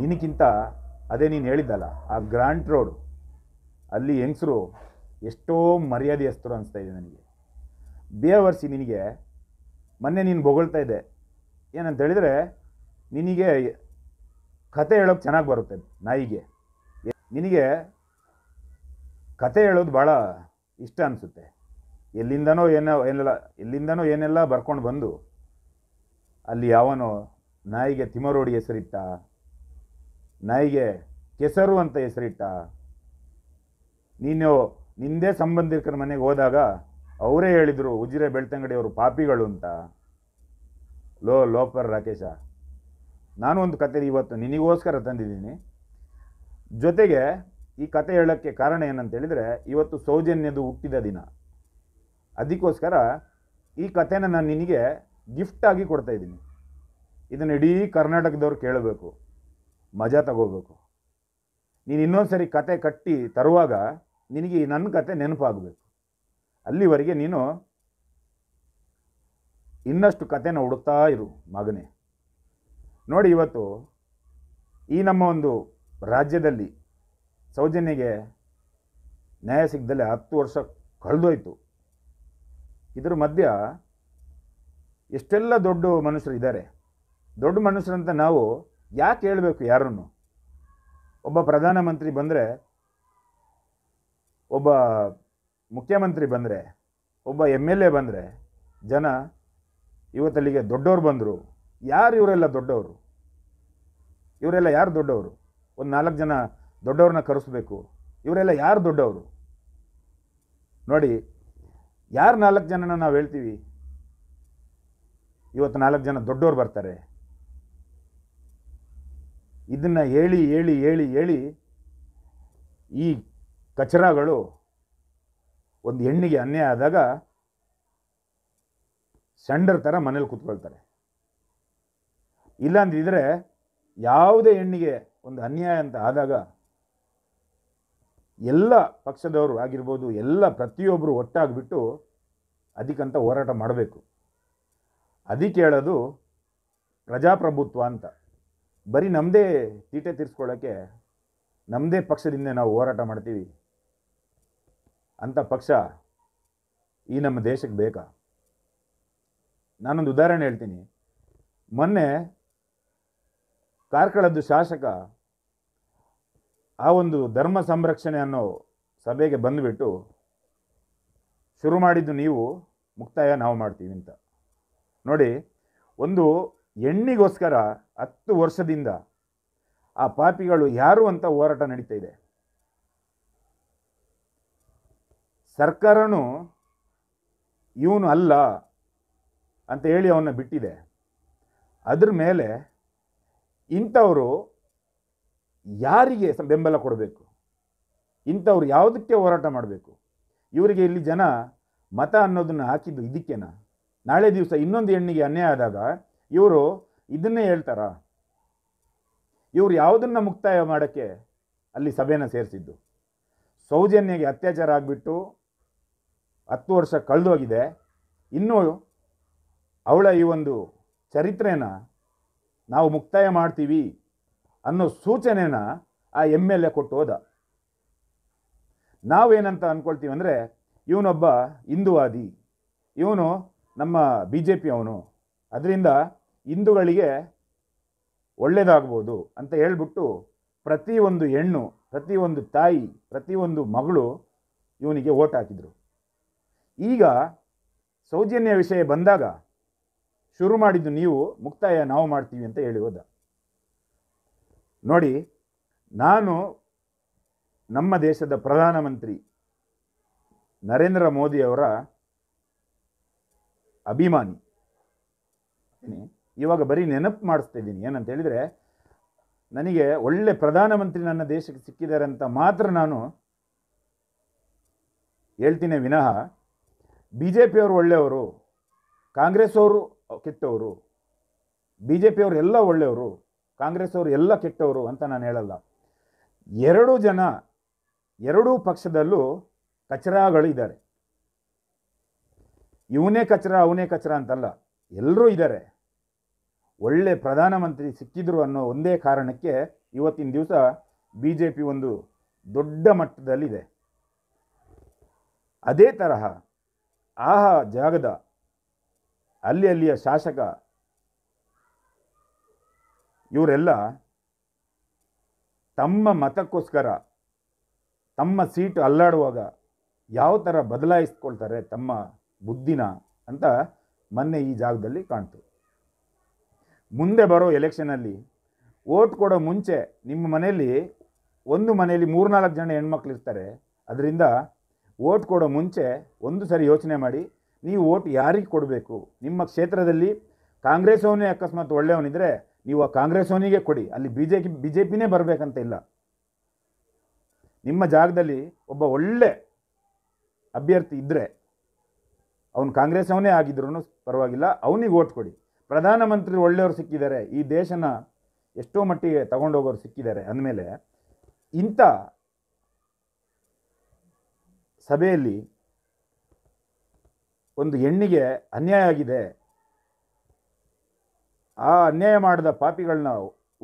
Speaker 1: ನಿನಗಿಂತ ಅದೇ ನೀನು ಹೇಳಿದ್ದಲ್ಲ ಆ ಗ್ರ್ಯಾಂಟ್ ರೋಡ್ ಅಲ್ಲಿ ಹೆಂಗಸರು ಎಷ್ಟೋ ಹೆಸ್ತರು ಅನಿಸ್ತಾ ಇದೆ ನನಗೆ ಬೇವರ್ಸಿ ನಿನಗೆ ಮೊನ್ನೆ ನೀನು ಬೊಗಳ್ತಾ ಇದೆ ಏನಂತ ಹೇಳಿದರೆ ನಿನಗೆ ಕತೆ ಹೇಳೋಕೆ ಚೆನ್ನಾಗಿ ಬರುತ್ತೆ ನಾಯಿಗೆ ನಿನಗೆ ಕತೆ ಹೇಳೋದು ಭಾಳ ಇಷ್ಟ ಅನಿಸುತ್ತೆ ಎಲ್ಲಿಂದನೋ ಏನೋ ಏನೆಲ್ಲ ಎಲ್ಲಿಂದನೋ ಏನೆಲ್ಲ ಬರ್ಕೊಂಡು ಬಂದು ಅಲ್ಲಿ ಯಾವನೋ ನಾಯಿಗೆ ತಿಮರೋಡಿ ಹೆಸರಿಟ್ಟ ನಾಯಿಗೆ ಕೆಸರು ಅಂತ ಹೆಸರಿಟ್ಟ ನೀನು ನಿಂದೇ ಸಂಬಂಧಿಕರ ಮನೆಗೆ ಹೋದಾಗ ಅವರೇ ಹೇಳಿದರು ಉಜಿರೆ ಬೆಳ್ತಂಗಡಿಯವರು ಪಾಪಿಗಳು ಅಂತ ಲೋ ಲೋಪರ್ ರಾಕೇಶ ನಾನು ಒಂದು ಕತೆ ಇವತ್ತು ನಿನಗೋಸ್ಕರ ತಂದಿದ್ದೀನಿ ಜೊತೆಗೆ ಈ ಕತೆ ಹೇಳೋಕ್ಕೆ ಕಾರಣ ಏನಂತೇಳಿದರೆ ಇವತ್ತು ಸೌಜನ್ಯದು ಹುಟ್ಟಿದ ದಿನ ಅದಕ್ಕೋಸ್ಕರ ಈ ಕಥೆನ ನಾನು ನಿನಗೆ ಗಿಫ್ಟಾಗಿ ಇದ್ದೀನಿ ಇದನ್ನು ಇಡೀ ಕರ್ನಾಟಕದವ್ರು ಕೇಳಬೇಕು ಮಜಾ ತಗೋಬೇಕು ನೀನು ಇನ್ನೊಂದು ಸರಿ ಕತೆ ಕಟ್ಟಿ ತರುವಾಗ ನಿನಗೆ ಈ ನನ್ನ ಕತೆ ನೆನಪಾಗಬೇಕು ಅಲ್ಲಿವರೆಗೆ ನೀನು ಇನ್ನಷ್ಟು ಕತೆನ ಹುಡುಕ್ತಾ ಇರು ಮಗನೇ ನೋಡಿ ಇವತ್ತು ಈ ನಮ್ಮ ಒಂದು ರಾಜ್ಯದಲ್ಲಿ ಸೌಜನ್ಯಗೆ ನ್ಯಾಯ ಸಿಗದಲ್ಲೇ ಹತ್ತು ವರ್ಷ ಕಳೆದೋಯ್ತು ಇದ್ರ ಮಧ್ಯ ಎಷ್ಟೆಲ್ಲ ದೊಡ್ಡ ಮನುಷ್ಯರು ಇದ್ದಾರೆ ದೊಡ್ಡ ಮನುಷ್ಯರಂತ ನಾವು ಯಾಕೆ ಹೇಳಬೇಕು ಯಾರನ್ನು ಒಬ್ಬ ಪ್ರಧಾನಮಂತ್ರಿ ಬಂದರೆ ಒಬ್ಬ ಮುಖ್ಯಮಂತ್ರಿ ಬಂದರೆ ಒಬ್ಬ ಎಮ್ ಎಲ್ ಎ ಬಂದರೆ ಜನ ಇವತ್ತಲ್ಲಿಗೆ ದೊಡ್ಡವರು ಬಂದರು ಯಾರು ಇವರೆಲ್ಲ ದೊಡ್ಡವರು ಇವರೆಲ್ಲ ಯಾರು ದೊಡ್ಡವರು ಒಂದು ನಾಲ್ಕು ಜನ ದೊಡ್ಡವ್ರನ್ನ ಕರೆಸ್ಬೇಕು ಇವರೆಲ್ಲ ಯಾರು ದೊಡ್ಡವರು ನೋಡಿ ಯಾರು ನಾಲ್ಕು ಜನನ ನಾವು ಹೇಳ್ತೀವಿ ಇವತ್ತು ನಾಲ್ಕು ಜನ ದೊಡ್ಡವ್ರು ಬರ್ತಾರೆ ಇದನ್ನು ಹೇಳಿ ಹೇಳಿ ಹೇಳಿ ಹೇಳಿ ಈ ಕಚರಗಳು ಒಂದು ಹೆಣ್ಣಿಗೆ ಅನ್ಯಾಯ ಆದಾಗ ಸೆಂಡರ್ ಥರ ಮನೇಲಿ ಕೂತ್ಕೊಳ್ತಾರೆ ಇಲ್ಲಾಂದಿದ್ರೆ ಯಾವುದೇ ಹೆಣ್ಣಿಗೆ ಒಂದು ಅನ್ಯಾಯ ಅಂತ ಆದಾಗ ಎಲ್ಲ ಪಕ್ಷದವರು ಆಗಿರ್ಬೋದು ಎಲ್ಲ ಪ್ರತಿಯೊಬ್ಬರು ಒಟ್ಟಾಗಿಬಿಟ್ಟು ಅದಕ್ಕಂತ ಹೋರಾಟ ಮಾಡಬೇಕು ಅದಕ್ಕೆ ಹೇಳೋದು ಪ್ರಜಾಪ್ರಭುತ್ವ ಅಂತ ಬರೀ ನಮ್ಮದೇ ತೀಟೆ ತೀರಿಸ್ಕೊಳ್ಳೋಕ್ಕೆ ನಮ್ಮದೇ ಪಕ್ಷದಿಂದ ನಾವು ಹೋರಾಟ ಮಾಡ್ತೀವಿ ಅಂಥ ಪಕ್ಷ ಈ ನಮ್ಮ ದೇಶಕ್ಕೆ ಬೇಕಾ ನಾನೊಂದು ಉದಾಹರಣೆ ಹೇಳ್ತೀನಿ ಮೊನ್ನೆ ಕಾರ್ಕಳದ್ದು ಶಾಸಕ ಆ ಒಂದು ಧರ್ಮ ಸಂರಕ್ಷಣೆ ಅನ್ನೋ ಸಭೆಗೆ ಬಂದುಬಿಟ್ಟು ಶುರು ಮಾಡಿದ್ದು ನೀವು ಮುಕ್ತಾಯ ನಾವು ಮಾಡ್ತೀವಿ ಅಂತ ನೋಡಿ ಒಂದು ಹೆಣ್ಣಿಗೋಸ್ಕರ ಹತ್ತು ವರ್ಷದಿಂದ ಆ ಪಾಪಿಗಳು ಯಾರು ಅಂತ ಹೋರಾಟ ನಡೀತಾ ಇದೆ ಸರ್ಕಾರನೂ ಇವನು ಅಲ್ಲ ಅಂತ ಹೇಳಿ ಅವನ್ನ ಬಿಟ್ಟಿದೆ ಅದ್ರ ಮೇಲೆ ಇಂಥವರು ಯಾರಿಗೆ ಬೆಂಬಲ ಕೊಡಬೇಕು ಇಂಥವ್ರು ಯಾವುದಕ್ಕೆ ಹೋರಾಟ ಮಾಡಬೇಕು ಇವರಿಗೆ ಇಲ್ಲಿ ಜನ ಮತ ಅನ್ನೋದನ್ನು ಹಾಕಿದ್ದು ಇದಕ್ಕೇನಾ ನಾಳೆ ದಿವಸ ಇನ್ನೊಂದು ಹೆಣ್ಣಿಗೆ ಅನ್ಯಾಯ ಆದಾಗ ಇವರು ಇದನ್ನೇ ಹೇಳ್ತಾರ ಇವರು ಯಾವುದನ್ನು ಮುಕ್ತಾಯ ಮಾಡೋಕ್ಕೆ ಅಲ್ಲಿ ಸಭೆನ ಸೇರಿಸಿದ್ದು ಸೌಜನ್ಯಗೆ ಅತ್ಯಾಚಾರ ಆಗಿಬಿಟ್ಟು ಹತ್ತು ವರ್ಷ ಕಳೆದೋಗಿದೆ ಇನ್ನೂ ಅವಳ ಈ ಒಂದು ಚರಿತ್ರೆಯನ್ನು ನಾವು ಮುಕ್ತಾಯ ಮಾಡ್ತೀವಿ ಅನ್ನೋ ಸೂಚನೆನ ಆ ಎಮ್ ಎಲ್ ಎ ಕೊಟ್ಟು ಹೋದ ನಾವೇನಂತ ಅಂದ್ಕೊಳ್ತೀವಿ ಅಂದರೆ ಇವನೊಬ್ಬ ಹಿಂದುವಾದಿ ಇವನು ನಮ್ಮ ಬಿ ಜೆ ಪಿ ಅವನು ಅದರಿಂದ ಹಿಂದುಗಳಿಗೆ ಒಳ್ಳೆಯದಾಗ್ಬೋದು ಅಂತ ಹೇಳ್ಬಿಟ್ಟು ಪ್ರತಿಯೊಂದು ಹೆಣ್ಣು ಪ್ರತಿಯೊಂದು ತಾಯಿ ಪ್ರತಿಯೊಂದು ಮಗಳು ಇವನಿಗೆ ಓಟ್ ಹಾಕಿದರು ಈಗ ಸೌಜನ್ಯ ವಿಷಯ ಬಂದಾಗ ಶುರು ಮಾಡಿದ್ದು ನೀವು ಮುಕ್ತಾಯ ನಾವು ಮಾಡ್ತೀವಿ ಅಂತ ಹೇಳಿ ಹೋದ ನೋಡಿ ನಾನು ನಮ್ಮ ದೇಶದ ಪ್ರಧಾನಮಂತ್ರಿ ನರೇಂದ್ರ ಮೋದಿಯವರ ಅಭಿಮಾನಿ ಇವಾಗ ಬರೀ ನೆನಪು ಮಾಡಿಸ್ತಾ ಇದ್ದೀನಿ ಏನಂತ ಹೇಳಿದರೆ ನನಗೆ ಒಳ್ಳೆ ಪ್ರಧಾನಮಂತ್ರಿ ನನ್ನ ದೇಶಕ್ಕೆ ಸಿಕ್ಕಿದ್ದಾರೆ ಅಂತ ಮಾತ್ರ ನಾನು ಹೇಳ್ತೀನಿ ವಿನಃ ಬಿ ಜೆ ಪಿಯವರು ಒಳ್ಳೆಯವರು ಕಾಂಗ್ರೆಸ್ ಅವರು ಕೆಟ್ಟವರು ಬಿ ಜೆ ಪಿಯವರು ಎಲ್ಲ ಒಳ್ಳೆಯವರು ಕಾಂಗ್ರೆಸ್ ಅವರು ಎಲ್ಲ ಕೆಟ್ಟವರು ಅಂತ ನಾನು ಹೇಳಲ್ಲ ಎರಡು ಜನ ಎರಡೂ ಪಕ್ಷದಲ್ಲೂ ಇದ್ದಾರೆ ಇವನೇ ಕಚರ ಅವನೇ ಕಚರ ಅಂತಲ್ಲ ಎಲ್ಲರೂ ಇದ್ದಾರೆ ಒಳ್ಳೆ ಪ್ರಧಾನಮಂತ್ರಿ ಸಿಕ್ಕಿದ್ರು ಅನ್ನೋ ಒಂದೇ ಕಾರಣಕ್ಕೆ ಇವತ್ತಿನ ದಿವಸ ಬಿ ಜೆ ಪಿ ಒಂದು ದೊಡ್ಡ ಮಟ್ಟದಲ್ಲಿದೆ ಅದೇ ತರಹ ಆ ಜಾಗದ ಅಲ್ಲಿ ಅಲ್ಲಿಯ ಶಾಸಕ ಇವರೆಲ್ಲ ತಮ್ಮ ಮತಕ್ಕೋಸ್ಕರ ತಮ್ಮ ಸೀಟು ಅಲ್ಲಾಡುವಾಗ ಯಾವ ಥರ ಬದಲಾಯಿಸ್ಕೊಳ್ತಾರೆ ತಮ್ಮ ಬುದ್ಧಿನ ಅಂತ ಮೊನ್ನೆ ಈ ಜಾಗದಲ್ಲಿ ಕಾಣ್ತು ಮುಂದೆ ಬರೋ ಎಲೆಕ್ಷನಲ್ಲಿ ಓಟ್ ಕೊಡೋ ಮುಂಚೆ ನಿಮ್ಮ ಮನೆಯಲ್ಲಿ ಒಂದು ಮನೆಯಲ್ಲಿ ಮೂರ್ನಾಲ್ಕು ಜನ ಹೆಣ್ಮಕ್ಳು ಇರ್ತಾರೆ ಅದರಿಂದ ಓಟ್ ಕೊಡೋ ಮುಂಚೆ ಒಂದು ಸರಿ ಯೋಚನೆ ಮಾಡಿ ನೀವು ಓಟ್ ಯಾರಿಗೆ ಕೊಡಬೇಕು ನಿಮ್ಮ ಕ್ಷೇತ್ರದಲ್ಲಿ ಕಾಂಗ್ರೆಸ್ ಅವನೇ ಅಕಸ್ಮಾತ್ ಒಳ್ಳೆಯವನಿದ್ರೆ ನೀವು ಆ ಕಾಂಗ್ರೆಸ್ ಅವನಿಗೆ ಕೊಡಿ ಅಲ್ಲಿ ಬಿ ಜೆ ಬಿ ಜೆ ಪಿನೇ ಬರಬೇಕಂತ ಇಲ್ಲ ನಿಮ್ಮ ಜಾಗದಲ್ಲಿ ಒಬ್ಬ ಒಳ್ಳೆ ಅಭ್ಯರ್ಥಿ ಇದ್ದರೆ ಅವನು ಕಾಂಗ್ರೆಸ್ ಅವನೇ ಆಗಿದ್ರು ಪರವಾಗಿಲ್ಲ ಅವನಿಗೆ ಓಟ್ ಕೊಡಿ ಪ್ರಧಾನಮಂತ್ರಿ ಒಳ್ಳೆಯವರು ಸಿಕ್ಕಿದ್ದಾರೆ ಈ ದೇಶನ ಎಷ್ಟೋ ಮಟ್ಟಿಗೆ ತಗೊಂಡೋಗೋರು ಸಿಕ್ಕಿದ್ದಾರೆ ಅಂದಮೇಲೆ ಇಂಥ ಸಭೆಯಲ್ಲಿ ಒಂದು ಹೆಣ್ಣಿಗೆ ಅನ್ಯಾಯ ಆಗಿದೆ ಆ ಅನ್ಯಾಯ ಮಾಡಿದ ಪಾಪಿಗಳನ್ನ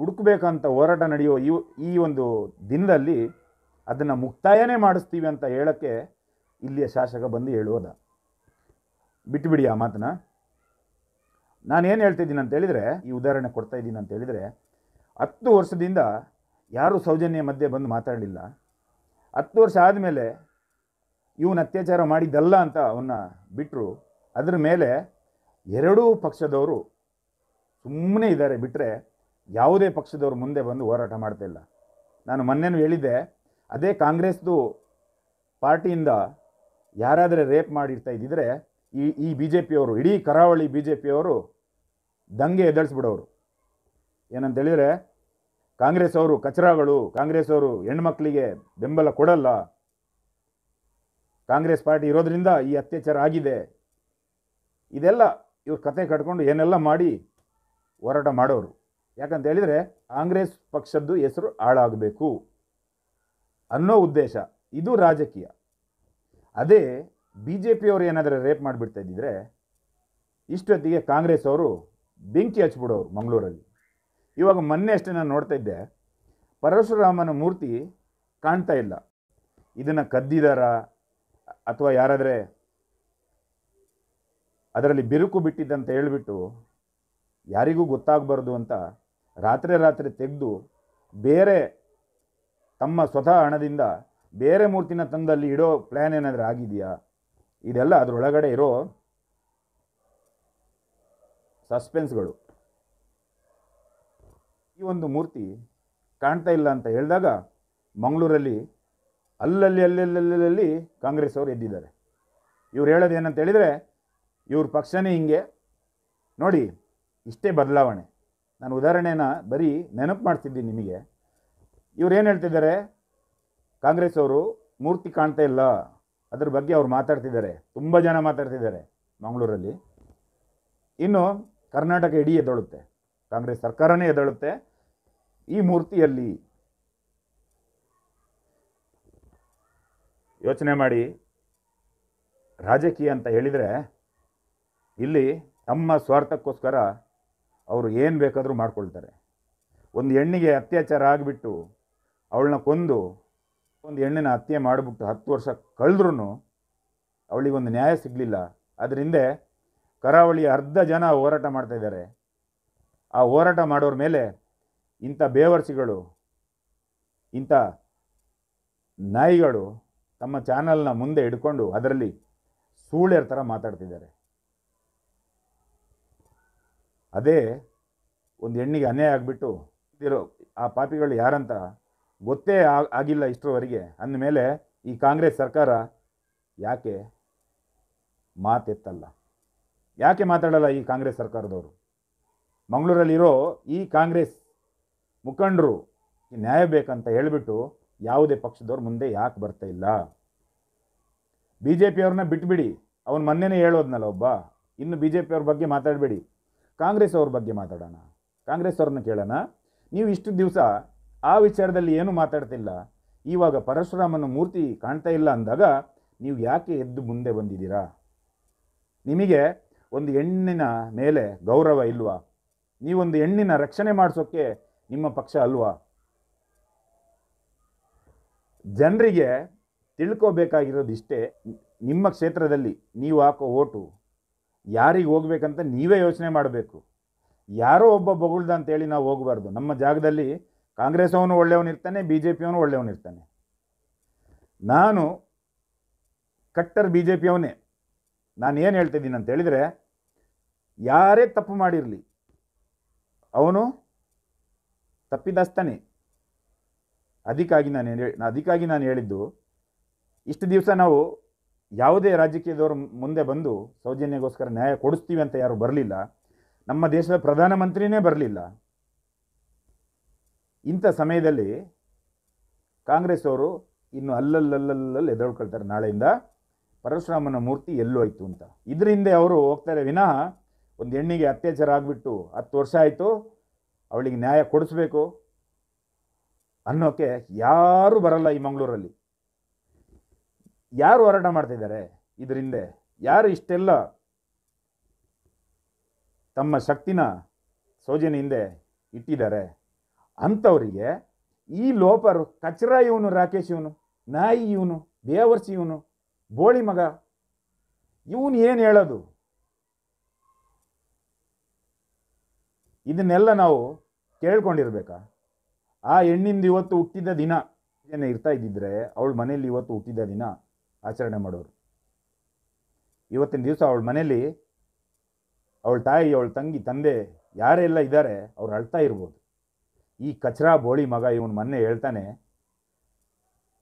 Speaker 1: ಹುಡುಕಬೇಕಂತ ಹೋರಾಟ ನಡೆಯುವ ಈ ಈ ಒಂದು ದಿನದಲ್ಲಿ ಅದನ್ನು ಮುಕ್ತಾಯನೇ ಮಾಡಿಸ್ತೀವಿ ಅಂತ ಹೇಳೋಕ್ಕೆ ಇಲ್ಲಿಯ ಶಾಸಕ ಬಂದು ಹೇಳುವುದ ಬಿಟ್ಟುಬಿಡಿ ಆ ಮಾತನ್ನ ನಾನೇನು ಹೇಳ್ತಿದ್ದೀನಿ ಅಂತ ಹೇಳಿದರೆ ಈ ಉದಾಹರಣೆ ಕೊಡ್ತಾ ಇದ್ದೀನಿ ಅಂತ ಹೇಳಿದರೆ ಹತ್ತು ವರ್ಷದಿಂದ ಯಾರೂ ಸೌಜನ್ಯ ಮಧ್ಯೆ ಬಂದು ಮಾತಾಡಲಿಲ್ಲ ಹತ್ತು ವರ್ಷ ಆದಮೇಲೆ ಇವನು ಅತ್ಯಾಚಾರ ಮಾಡಿದ್ದಲ್ಲ ಅಂತ ಅವನ್ನ ಬಿಟ್ಟರು ಅದರ ಮೇಲೆ ಎರಡೂ ಪಕ್ಷದವರು ಸುಮ್ಮನೆ ಇದ್ದಾರೆ ಬಿಟ್ಟರೆ ಯಾವುದೇ ಪಕ್ಷದವರು ಮುಂದೆ ಬಂದು ಹೋರಾಟ ಮಾಡ್ತಾಯಿಲ್ಲ ನಾನು ಮೊನ್ನೆನೂ ಹೇಳಿದ್ದೆ ಅದೇ ಕಾಂಗ್ರೆಸ್ದು ಪಾರ್ಟಿಯಿಂದ ಯಾರಾದರೆ ರೇಪ್ ಮಾಡಿರ್ತಾ ಇದ್ದಿದ್ರೆ ಈ ಈ ಬಿ ಜೆ ಪಿಯವರು ಇಡೀ ಕರಾವಳಿ ಬಿ ಜೆ ಪಿಯವರು ದಂಗೆ ಎದಳಿಸ್ಬಿಡೋರು ಏನಂತೇಳಿದರೆ ಕಾಂಗ್ರೆಸ್ ಅವರು ಕಚರಾಗಳು ಕಾಂಗ್ರೆಸ್ ಅವರು ಹೆಣ್ಮಕ್ಳಿಗೆ ಬೆಂಬಲ ಕೊಡಲ್ಲ ಕಾಂಗ್ರೆಸ್ ಪಾರ್ಟಿ ಇರೋದ್ರಿಂದ ಈ ಅತ್ಯಾಚಾರ ಆಗಿದೆ ಇದೆಲ್ಲ ಇವ್ರು ಕತೆ ಕಟ್ಕೊಂಡು ಏನೆಲ್ಲ ಮಾಡಿ ಹೋರಾಟ ಮಾಡೋರು ಯಾಕಂತ ಹೇಳಿದರೆ ಕಾಂಗ್ರೆಸ್ ಪಕ್ಷದ್ದು ಹೆಸರು ಹಾಳಾಗಬೇಕು ಅನ್ನೋ ಉದ್ದೇಶ ಇದು ರಾಜಕೀಯ ಅದೇ ಬಿ ಜೆ ಪಿಯವರು ಏನಾದರೂ ರೇಪ್ ಮಾಡಿಬಿಡ್ತಾ ಇದ್ದಿದ್ರೆ ಇಷ್ಟೊತ್ತಿಗೆ ಕಾಂಗ್ರೆಸ್ ಅವರು ಬೆಂಕಿ ಹಚ್ಬಿಡೋರು ಮಂಗಳೂರಲ್ಲಿ ಇವಾಗ ಮೊನ್ನೆ ಅಷ್ಟೇ ನಾನು ನೋಡ್ತಾ ಇದ್ದೆ ಪರಶುರಾಮನ ಮೂರ್ತಿ ಕಾಣ್ತಾ ಇಲ್ಲ ಇದನ್ನು ಕದ್ದಿದಾರಾ ಅಥವಾ ಯಾರಾದರೆ ಅದರಲ್ಲಿ ಬಿರುಕು ಬಿಟ್ಟಿದ್ದಂತ ಹೇಳಿಬಿಟ್ಟು ಯಾರಿಗೂ ಗೊತ್ತಾಗಬಾರ್ದು ಅಂತ ರಾತ್ರಿ ರಾತ್ರಿ ತೆಗೆದು ಬೇರೆ ತಮ್ಮ ಸ್ವತಃ ಹಣದಿಂದ ಬೇರೆ ಮೂರ್ತಿನ ತಂದಲ್ಲಿ ಇಡೋ ಪ್ಲ್ಯಾನ್ ಏನಾದರೂ ಆಗಿದೆಯಾ ಇದೆಲ್ಲ ಅದರೊಳಗಡೆ ಇರೋ ಸಸ್ಪೆನ್ಸ್ಗಳು ಈ ಒಂದು ಮೂರ್ತಿ ಕಾಣ್ತಾ ಇಲ್ಲ ಅಂತ ಹೇಳಿದಾಗ ಮಂಗಳೂರಲ್ಲಿ ಅಲ್ಲಲ್ಲಿ ಅಲ್ಲಲ್ಲಿ ಕಾಂಗ್ರೆಸ್ ಅವರು ಎದ್ದಿದ್ದಾರೆ ಇವ್ರು ಹೇಳೋದು ಏನಂತ ಹೇಳಿದರೆ ಇವ್ರ ಪಕ್ಷನೇ ಹಿಂಗೆ ನೋಡಿ ಇಷ್ಟೇ ಬದಲಾವಣೆ ನಾನು ಉದಾಹರಣೆನ ಬರೀ ನೆನಪು ಮಾಡ್ತಿದ್ದೀನಿ ನಿಮಗೆ ಇವ್ರು ಏನು ಹೇಳ್ತಿದ್ದಾರೆ ಕಾಂಗ್ರೆಸ್ ಅವರು ಮೂರ್ತಿ ಕಾಣ್ತಾ ಇಲ್ಲ ಅದ್ರ ಬಗ್ಗೆ ಅವ್ರು ಮಾತಾಡ್ತಿದ್ದಾರೆ ತುಂಬ ಜನ ಮಾತಾಡ್ತಿದ್ದಾರೆ ಮಂಗಳೂರಲ್ಲಿ ಇನ್ನು ಕರ್ನಾಟಕ ಇಡೀ ಎದೊಳುತ್ತೆ ಕಾಂಗ್ರೆಸ್ ಸರ್ಕಾರನೇ ಎದಳುತ್ತೆ ಈ ಮೂರ್ತಿಯಲ್ಲಿ ಯೋಚನೆ ಮಾಡಿ ರಾಜಕೀಯ ಅಂತ ಹೇಳಿದರೆ ಇಲ್ಲಿ ತಮ್ಮ ಸ್ವಾರ್ಥಕ್ಕೋಸ್ಕರ ಅವರು ಏನು ಬೇಕಾದರೂ ಮಾಡ್ಕೊಳ್ತಾರೆ ಒಂದು ಹೆಣ್ಣಿಗೆ ಅತ್ಯಾಚಾರ ಆಗಿಬಿಟ್ಟು ಅವಳನ್ನ ಕೊಂದು ಒಂದು ಹೆಣ್ಣಿನ ಹತ್ಯೆ ಮಾಡಿಬಿಟ್ಟು ಹತ್ತು ವರ್ಷ ಕಳೆದ್ರೂ ಒಂದು ನ್ಯಾಯ ಸಿಗಲಿಲ್ಲ ಅದರಿಂದ ಕರಾವಳಿಯ ಅರ್ಧ ಜನ ಹೋರಾಟ ಮಾಡ್ತಾಯಿದ್ದಾರೆ ಆ ಹೋರಾಟ ಮಾಡೋರ ಮೇಲೆ ಇಂಥ ಬೇವರ್ಸಿಗಳು ಇಂಥ ನಾಯಿಗಳು ತಮ್ಮ ಚಾನಲ್ನ ಮುಂದೆ ಇಡ್ಕೊಂಡು ಅದರಲ್ಲಿ ಸೂಳ್ಯರ ಥರ ಮಾತಾಡ್ತಿದ್ದಾರೆ ಅದೇ ಒಂದು ಹೆಣ್ಣಿಗೆ ಅನ್ಯಾಯ ಆಗಿಬಿಟ್ಟು ಇರೋ ಆ ಪಾಪಿಗಳು ಯಾರಂತ ಗೊತ್ತೇ ಆಗಿಲ್ಲ ಇಷ್ಟರವರೆಗೆ ಅಂದಮೇಲೆ ಈ ಕಾಂಗ್ರೆಸ್ ಸರ್ಕಾರ ಯಾಕೆ ಮಾತೆತ್ತಲ್ಲ ಯಾಕೆ ಮಾತಾಡಲ್ಲ ಈ ಕಾಂಗ್ರೆಸ್ ಸರ್ಕಾರದವರು ಮಂಗಳೂರಲ್ಲಿರೋ ಈ ಕಾಂಗ್ರೆಸ್ ಮುಖಂಡರು ನ್ಯಾಯ ಬೇಕಂತ ಹೇಳಿಬಿಟ್ಟು ಯಾವುದೇ ಪಕ್ಷದವ್ರು ಮುಂದೆ ಯಾಕೆ ಬರ್ತಾ ಇಲ್ಲ ಬಿ ಜೆ ಪಿಯವ್ರನ್ನ ಬಿಟ್ಬಿಡಿ ಅವ್ನು ಮೊನ್ನೆನೇ ಹೇಳೋದ್ನಲ್ಲ ಒಬ್ಬ ಇನ್ನು ಬಿ ಜೆ ಪಿಯವ್ರ ಬಗ್ಗೆ ಮಾತಾಡಬೇಡಿ ಕಾಂಗ್ರೆಸ್ ಅವ್ರ ಬಗ್ಗೆ ಮಾತಾಡೋಣ ಕಾಂಗ್ರೆಸ್ ಅವ್ರನ್ನ ಕೇಳೋಣ ನೀವು ಇಷ್ಟು ದಿವಸ ಆ ವಿಚಾರದಲ್ಲಿ ಏನೂ ಮಾತಾಡ್ತಿಲ್ಲ ಇವಾಗ ಪರಶುರಾಮನ ಮೂರ್ತಿ ಕಾಣ್ತಾ ಇಲ್ಲ ಅಂದಾಗ ನೀವು ಯಾಕೆ ಎದ್ದು ಮುಂದೆ ಬಂದಿದ್ದೀರಾ ನಿಮಗೆ ಒಂದು ಹೆಣ್ಣಿನ ಮೇಲೆ ಗೌರವ ಇಲ್ವಾ ನೀವೊಂದು ಹೆಣ್ಣಿನ ರಕ್ಷಣೆ ಮಾಡಿಸೋಕ್ಕೆ ನಿಮ್ಮ ಪಕ್ಷ ಅಲ್ವಾ ಜನರಿಗೆ ತಿಳ್ಕೋಬೇಕಾಗಿರೋದು ಇಷ್ಟೇ ನಿಮ್ಮ ಕ್ಷೇತ್ರದಲ್ಲಿ ನೀವು ಹಾಕೋ ಓಟು ಯಾರಿಗೆ ಹೋಗ್ಬೇಕಂತ ನೀವೇ ಯೋಚನೆ ಮಾಡಬೇಕು ಯಾರೋ ಒಬ್ಬ ಬೊಗಳ್ದ ಅಂತೇಳಿ ನಾವು ಹೋಗಬಾರ್ದು ನಮ್ಮ ಜಾಗದಲ್ಲಿ ಕಾಂಗ್ರೆಸ್ ಅವನು ಇರ್ತಾನೆ ಬಿ ಜೆ ಪಿಯವನು ಇರ್ತಾನೆ ನಾನು ಕಟ್ಟರ್ ಬಿ ಜೆ ಪಿಯವನೇ ನಾನು ಏನು ಹೇಳ್ತಿದ್ದೀನಿ ಅಂತ ಹೇಳಿದರೆ ಯಾರೇ ತಪ್ಪು ಮಾಡಿರಲಿ ಅವನು ತಪ್ಪಿದಾಸ್ತಾನೆ ಅದಕ್ಕಾಗಿ ನಾನು ಏನು ಅದಕ್ಕಾಗಿ ನಾನು ಹೇಳಿದ್ದು ಇಷ್ಟು ದಿವಸ ನಾವು ಯಾವುದೇ ರಾಜಕೀಯದವರು ಮುಂದೆ ಬಂದು ಸೌಜನ್ಯಗೋಸ್ಕರ ನ್ಯಾಯ ಕೊಡಿಸ್ತೀವಿ ಅಂತ ಯಾರು ಬರಲಿಲ್ಲ ನಮ್ಮ ದೇಶದ ಪ್ರಧಾನಮಂತ್ರಿನೇ ಬರಲಿಲ್ಲ ಇಂಥ ಸಮಯದಲ್ಲಿ ಕಾಂಗ್ರೆಸ್ ಅವರು ಇನ್ನು ಅಲ್ಲಲ್ಲಲ್ಲಲ್ಲಿ ಎದುರುಕೊಳ್ತಾರೆ ನಾಳೆಯಿಂದ ಪರಶುರಾಮನ ಮೂರ್ತಿ ಎಲ್ಲೋಯ್ತು ಅಂತ ಇದರಿಂದ ಅವರು ಹೋಗ್ತಾರೆ ವಿನಃ ಒಂದು ಹೆಣ್ಣಿಗೆ ಅತ್ಯಾಚಾರ ಆಗಿಬಿಟ್ಟು ಹತ್ತು ವರ್ಷ ಆಯಿತು ಅವಳಿಗೆ ನ್ಯಾಯ ಕೊಡಿಸ್ಬೇಕು ಅನ್ನೋಕೆ ಯಾರು ಬರಲ್ಲ ಈ ಮಂಗಳೂರಲ್ಲಿ ಯಾರು ಹೋರಾಟ ಮಾಡ್ತಿದ್ದಾರೆ ಇದರಿಂದ ಯಾರು ಇಷ್ಟೆಲ್ಲ ತಮ್ಮ ಶಕ್ತಿನ ಸೋಜನೆ ಹಿಂದೆ ಇಟ್ಟಿದ್ದಾರೆ ಅಂಥವರಿಗೆ ಈ ಲೋಪರು ಕಚ್ರ ಇವನು ರಾಕೇಶ್ ಇವನು ನಾಯಿ ಇವನು ಬೇವರ್ಸಿ ಇವನು ಬೋಳಿ ಮಗ ಇವನು ಏನು ಹೇಳೋದು ಇದನ್ನೆಲ್ಲ ನಾವು ಕೇಳ್ಕೊಂಡಿರ್ಬೇಕಾ ಆ ಹೆಣ್ಣಿಂದ ಇವತ್ತು ಹುಟ್ಟಿದ ದಿನ ಏನು ಇರ್ತಾ ಇದ್ದಿದ್ರೆ ಅವಳ ಮನೇಲಿ ಇವತ್ತು ಹುಟ್ಟಿದ ದಿನ ಆಚರಣೆ ಮಾಡೋರು ಇವತ್ತಿನ ದಿವಸ ಅವಳ ಮನೇಲಿ ಅವಳ ತಾಯಿ ಅವಳ ತಂಗಿ ತಂದೆ ಯಾರೆಲ್ಲ ಇದ್ದಾರೆ ಅವ್ರು ಅಳ್ತಾ ಇರ್ಬೋದು ಈ ಕಚ್ರಾ ಬೋಳಿ ಮಗ ಇವನು ಮೊನ್ನೆ ಹೇಳ್ತಾನೆ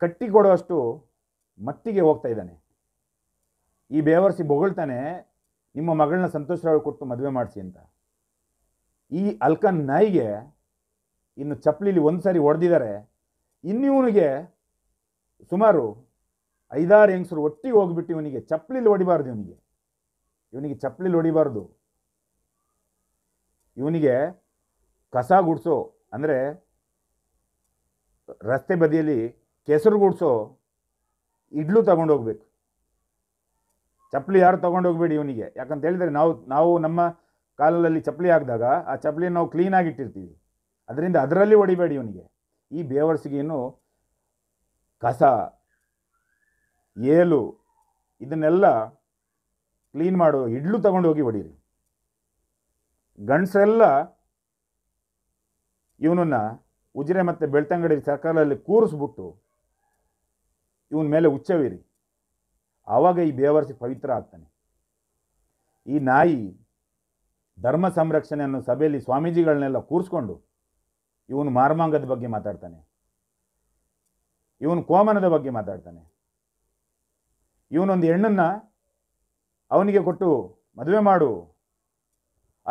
Speaker 1: ಕಟ್ಟಿ ಕೊಡೋಷ್ಟು ಮಟ್ಟಿಗೆ ಹೋಗ್ತಾ ಇದ್ದಾನೆ ಈ ಬೇವರ್ಸಿ ಬೊಗಳ್ತಾನೆ ನಿಮ್ಮ ಮಗಳನ್ನ ಸಂತೋಷರಾಗಿ ಕೊಟ್ಟು ಮದುವೆ ಮಾಡಿಸಿ ಅಂತ ಈ ಅಲ್ಕನ್ ನಾಯಿಗೆ ಇನ್ನು ಚಪ್ಪಲಿಲಿ ಒಂದು ಸಾರಿ ಹೊಡೆದಿದ್ದಾರೆ ಇನ್ನಿವನಿಗೆ ಸುಮಾರು ಐದಾರು ಹೆಂಗಸರು ಒಟ್ಟಿಗೆ ಹೋಗ್ಬಿಟ್ಟು ಇವನಿಗೆ ಚಪ್ಪಲಿಲಿ ಹೊಡಿಬಾರ್ದು ಇವನಿಗೆ ಇವನಿಗೆ ಚಪ್ಪಲಿಲಿ ಹೊಡಿಬಾರ್ದು ಇವನಿಗೆ ಕಸ ಗುಡಿಸೋ ಅಂದರೆ ರಸ್ತೆ ಬದಿಯಲ್ಲಿ ಕೆಸರು ಗುಡಿಸೋ ಇಡ್ಲು ತಗೊಂಡೋಗ್ಬೇಕು ಚಪ್ಪಲಿ ಯಾರು ತೊಗೊಂಡೋಗ್ಬೇಡಿ ಇವನಿಗೆ ಯಾಕಂತ ಹೇಳಿದರೆ ನಾವು ನಾವು ನಮ್ಮ ಕಾಲಲ್ಲಿ ಚಪ್ಪಲಿ ಹಾಕಿದಾಗ ಆ ಚಪ್ಪಲಿ ನಾವು ಕ್ಲೀನಾಗಿ ಇಟ್ಟಿರ್ತೀವಿ ಅದರಿಂದ ಅದರಲ್ಲಿ ಹೊಡಿಬೇಡಿ ಇವನಿಗೆ ಈ ಬೇವರ್ಸಿಗೇನು ಕಸ ಏಲು ಇದನ್ನೆಲ್ಲ ಕ್ಲೀನ್ ಮಾಡೋ ಇಡ್ಲು ತಗೊಂಡು ಹೋಗಿ ಹೊಡೀರಿ ಗಂಡಸರೆಲ್ಲ ಇವನನ್ನ ಉಜಿರೆ ಮತ್ತು ಬೆಳ್ತಂಗಡಿ ಸರ್ಕಾರದಲ್ಲಿ ಕೂರಿಸ್ಬಿಟ್ಟು ಇವನ ಮೇಲೆ ಉಚ್ಚವಿರಿ ಆವಾಗ ಈ ಬೇವರ್ಸಿ ಪವಿತ್ರ ಆಗ್ತಾನೆ ಈ ನಾಯಿ ಧರ್ಮ ಸಂರಕ್ಷಣೆಯನ್ನು ಸಭೆಯಲ್ಲಿ ಸ್ವಾಮೀಜಿಗಳನ್ನೆಲ್ಲ ಕೂರಿಸ್ಕೊಂಡು ಇವನು ಮಾರ್ಮಾಂಗದ ಬಗ್ಗೆ ಮಾತಾಡ್ತಾನೆ ಇವನು ಕೋಮನದ ಬಗ್ಗೆ ಮಾತಾಡ್ತಾನೆ ಇವನೊಂದು ಹೆಣ್ಣನ್ನು ಅವನಿಗೆ ಕೊಟ್ಟು ಮದುವೆ ಮಾಡು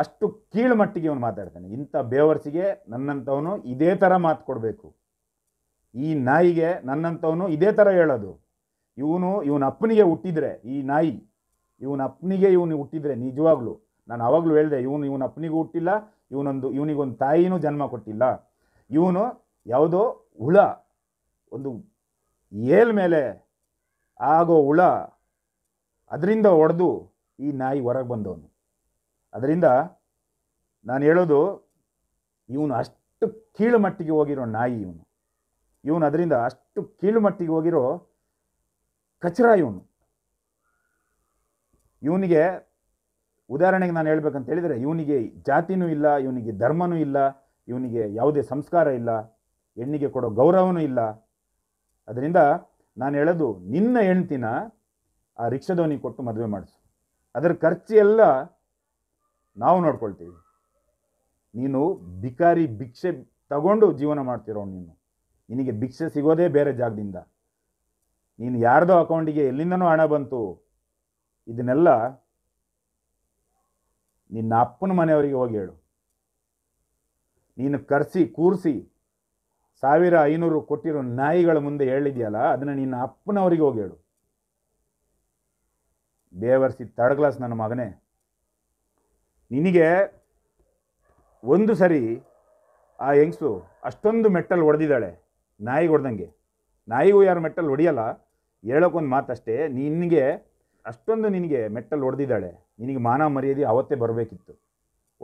Speaker 1: ಅಷ್ಟು ಕೀಳು ಮಟ್ಟಿಗೆ ಇವನು ಮಾತಾಡ್ತಾನೆ ಇಂಥ ಬೇವರ್ಸಿಗೆ ನನ್ನಂಥವನು ಇದೇ ಥರ ಮಾತು ಕೊಡಬೇಕು ಈ ನಾಯಿಗೆ ನನ್ನಂಥವನು ಇದೇ ಥರ ಹೇಳೋದು ಇವನು ಇವನ ಅಪ್ಪನಿಗೆ ಹುಟ್ಟಿದರೆ ಈ ನಾಯಿ ಇವನ ಅಪ್ಪನಿಗೆ ಇವನು ಹುಟ್ಟಿದರೆ ನಿಜವಾಗ್ಲೂ ನಾನು ಅವಾಗಲೂ ಹೇಳಿದೆ ಇವನು ಇವನ ಅಪ್ಪನಿಗೂ ಹುಟ್ಟಿಲ್ಲ ಇವನೊಂದು ಇವನಿಗೊಂದು ತಾಯಿನೂ ಜನ್ಮ ಕೊಟ್ಟಿಲ್ಲ ಇವನು ಯಾವುದೋ ಹುಳ ಒಂದು ಏಲ್ ಮೇಲೆ ಆಗೋ ಹುಳ ಅದರಿಂದ ಹೊಡೆದು ಈ ನಾಯಿ ಹೊರಗೆ ಬಂದವನು ಅದರಿಂದ ನಾನು ಹೇಳೋದು ಇವನು ಅಷ್ಟು ಕೀಳುಮಟ್ಟಿಗೆ ಹೋಗಿರೋ ನಾಯಿ ಇವನು ಇವನು ಅದರಿಂದ ಅಷ್ಟು ಕೀಳುಮಟ್ಟಿಗೆ ಹೋಗಿರೋ ಕಚರ ಇವನು ಇವನಿಗೆ ಉದಾಹರಣೆಗೆ ನಾನು ಹೇಳ್ಬೇಕಂತ ಹೇಳಿದರೆ ಇವನಿಗೆ ಜಾತಿನೂ ಇಲ್ಲ ಇವನಿಗೆ ಧರ್ಮನೂ ಇಲ್ಲ ಇವನಿಗೆ ಯಾವುದೇ ಸಂಸ್ಕಾರ ಇಲ್ಲ ಹೆಣ್ಣಿಗೆ ಕೊಡೋ ಗೌರವನೂ ಇಲ್ಲ ಅದರಿಂದ ನಾನು ಹೇಳೋದು ನಿನ್ನ ಹೆಂಡ್ತಿನ ಆ ರಿಕ್ಷಾದವನಿಗೆ ಕೊಟ್ಟು ಮದುವೆ ಮಾಡಿಸು ಅದರ ಖರ್ಚು ಎಲ್ಲ ನಾವು ನೋಡ್ಕೊಳ್ತೀವಿ ನೀನು ಬಿಕಾರಿ ಭಿಕ್ಷೆ ತಗೊಂಡು ಜೀವನ ಮಾಡ್ತಿರೋ ನೀನು ನಿನಗೆ ಭಿಕ್ಷೆ ಸಿಗೋದೇ ಬೇರೆ ಜಾಗದಿಂದ ನೀನು ಯಾರ್ದೋ ಅಕೌಂಟಿಗೆ ಎಲ್ಲಿಂದನೂ ಹಣ ಬಂತು ಇದನ್ನೆಲ್ಲ ನಿನ್ನ ಅಪ್ಪನ ಮನೆಯವರಿಗೆ ಹೋಗಿ ಹೇಳು ನೀನು ಕರೆಸಿ ಕೂರಿಸಿ ಸಾವಿರ ಐನೂರು ಕೊಟ್ಟಿರೋ ನಾಯಿಗಳ ಮುಂದೆ ಹೇಳಿದೆಯಲ್ಲ ಅದನ್ನು ನಿನ್ನ ಅಪ್ಪನವರಿಗೆ ಹೋಗಿ ಹೇಳು ಬೇವರ್ಸಿ ತರ್ಡ್ ಕ್ಲಾಸ್ ನನ್ನ ಮಗನೇ ನಿನಗೆ ಒಂದು ಸರಿ ಆ ಹೆಂಗ್ಸು ಅಷ್ಟೊಂದು ಮೆಟ್ಟಲ್ ಹೊಡೆದಿದ್ದಾಳೆ ನಾಯಿ ಹೊಡೆದಂಗೆ ನಾಯಿಗೂ ಯಾರು ಮೆಟ್ಟಲ್ಲಿ ಹೊಡೆಯಲ್ಲ ಹೇಳೋಕ್ಕೊಂದು ಮಾತಷ್ಟೇ ನಿನಗೆ ಅಷ್ಟೊಂದು ನಿನಗೆ ಮೆಟ್ಟಲ್ ಹೊಡೆದಿದ್ದಾಳೆ ನಿನಗೆ ಮಾನ ಮರ್ಯಾದೆ ಅವತ್ತೇ ಬರಬೇಕಿತ್ತು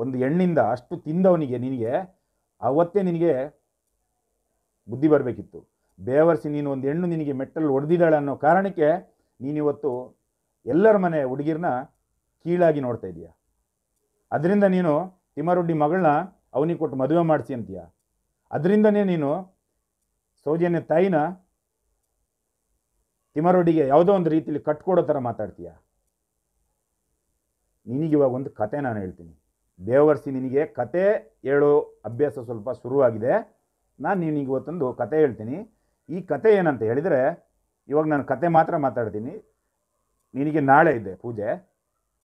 Speaker 1: ಒಂದು ಹೆಣ್ಣಿಂದ ಅಷ್ಟು ತಿಂದವನಿಗೆ ನಿನಗೆ ಅವತ್ತೇ ನಿನಗೆ ಬುದ್ಧಿ ಬರಬೇಕಿತ್ತು ಬೇವರ್ಸಿ ನೀನು ಒಂದು ಹೆಣ್ಣು ನಿನಗೆ ಮೆಟ್ಟಲು ಒಡೆದಿದ್ದಾಳೆ ಅನ್ನೋ ಕಾರಣಕ್ಕೆ ನೀನಿವತ್ತು ಎಲ್ಲರ ಮನೆ ಹುಡುಗಿರನ್ನ ಕೀಳಾಗಿ ನೋಡ್ತಾ ಇದೀಯ ಅದರಿಂದ ನೀನು ತಿಮ್ಮರೊಡ್ಡಿ ಮಗಳನ್ನ ಅವನಿಗೆ ಕೊಟ್ಟು ಮದುವೆ ಮಾಡಿಸಿ ಅಂತೀಯ ಅದರಿಂದನೇ ನೀನು ಸೌಜನ್ಯ ತಾಯಿನ ತಿಮರೊಡ್ಡಿಗೆ ಯಾವುದೋ ಒಂದು ರೀತಿಯಲ್ಲಿ ಕಟ್ಕೊಡೋ ಥರ ಮಾತಾಡ್ತೀಯ ನಿನಗಿವಾಗ ಒಂದು ಕತೆ ನಾನು ಹೇಳ್ತೀನಿ ದೇವರ್ಸಿ ನಿನಗೆ ಕತೆ ಹೇಳೋ ಅಭ್ಯಾಸ ಸ್ವಲ್ಪ ಶುರುವಾಗಿದೆ ನಾನು ನಿನಗೆ ಇವತ್ತೊಂದು ಕತೆ ಹೇಳ್ತೀನಿ ಈ ಕತೆ ಏನಂತ ಹೇಳಿದರೆ ಇವಾಗ ನಾನು ಕತೆ ಮಾತ್ರ ಮಾತಾಡ್ತೀನಿ ನಿನಗೆ ನಾಳೆ ಇದೆ ಪೂಜೆ